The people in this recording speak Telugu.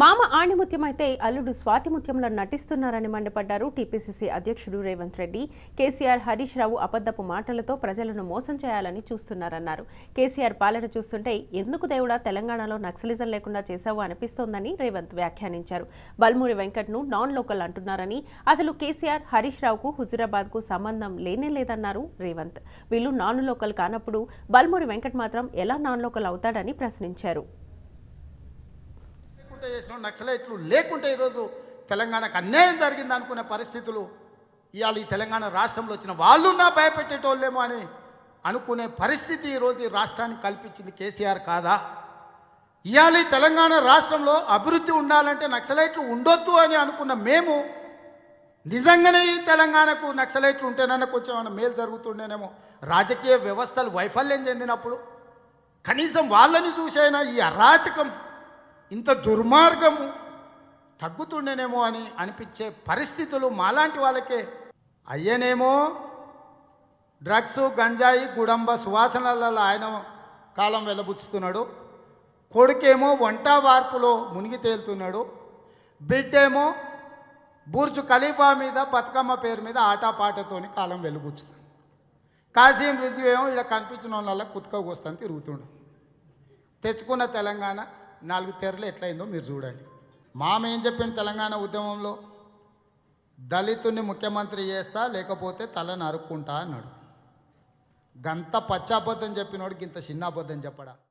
మామ ఆణిముత్యం అయితే అల్లుడు స్వాతిముత్యంలో నటిస్తున్నారని మండిపడ్డారు టీపీసీసీ అధ్యక్షుడు రేవంత్ రెడ్డి కేసీఆర్ హరీష్ రావు అబద్దపు మాటలతో ప్రజలను మోసం చేయాలని చూస్తున్నారన్నారు కేసీఆర్ పాలన చూస్తుంటే ఎందుకు దేవుడా తెలంగాణలో నక్సలిజం లేకుండా చేశావు అనిపిస్తోందని రేవంత్ వ్యాఖ్యానించారు బల్మూరి వెంకట్ను నాన్ లోకల్ అంటున్నారని అసలు కేసీఆర్ హరీష్ రావుకు హుజురాబాద్కు సంబంధం లేనే లేదన్నారు రేవంత్ వీళ్ళు నాన్ లోకల్ కానప్పుడు బల్మూరి వెంకట్ మాత్రం ఎలా నాన్ లోకల్ అవుతాడని ప్రశ్నించారు చేసిన నక్సలైట్లు లేకుంటే ఈరోజు తెలంగాణకు అన్యాయం జరిగింది అనుకునే పరిస్థితులు ఇవాళ ఈ తెలంగాణ రాష్ట్రంలో వచ్చిన వాళ్ళున్నా భయపెట్టేటోళ్ళేమో అని అనుకునే పరిస్థితి ఈరోజు ఈ రాష్ట్రానికి కల్పించింది కేసీఆర్ కాదా ఇవాళ తెలంగాణ రాష్ట్రంలో అభివృద్ధి ఉండాలంటే నక్సలైట్లు ఉండొద్దు అని అనుకున్న మేము నిజంగానే ఈ తెలంగాణకు నక్సలైట్లు ఉంటేనన్న కొంచెం ఏమైనా మేలు జరుగుతుండేనేమో రాజకీయ వ్యవస్థలు వైఫల్యం చెందినప్పుడు కనీసం వాళ్ళని చూసైనా ఈ అరాచకం ఇంత దుర్మార్గము తగ్గుతుండేనేమో అని అనిపించే పరిస్థితులు మాలాంటి వాళ్ళకే అయ్యనేమో డ్రగ్స్ గంజాయి గుడంబ సువాసనలలో ఆయన కాలం వెళ్ళబుచ్చుతున్నాడు కొడుకేమో వంట వార్పులో మునిగి తేలుతున్నాడు బిడ్డేమో బూర్జు ఖలీఫా మీద బతుకమ్మ పేరు మీద ఆటపాటతోని కాలం వెలుగుచ్చుతాను కాసీం రిజువేమో ఇలా కనిపించిన వాళ్ళ కుతుక కోస్తాను తిరుగుతుండు తెచ్చుకున్న తెలంగాణ నాలుగు తెరలు ఎట్లయిందో మీరు చూడండి మామ ఏం చెప్పింది తెలంగాణ ఉద్యమంలో దళితుని ముఖ్యమంత్రి చేస్తా లేకపోతే తల నరుక్కుంటా అన్నాడు గంత పచ్చాబద్ధం చెప్పినోడు ఇంత చిన్న అబద్ధం చెప్పడా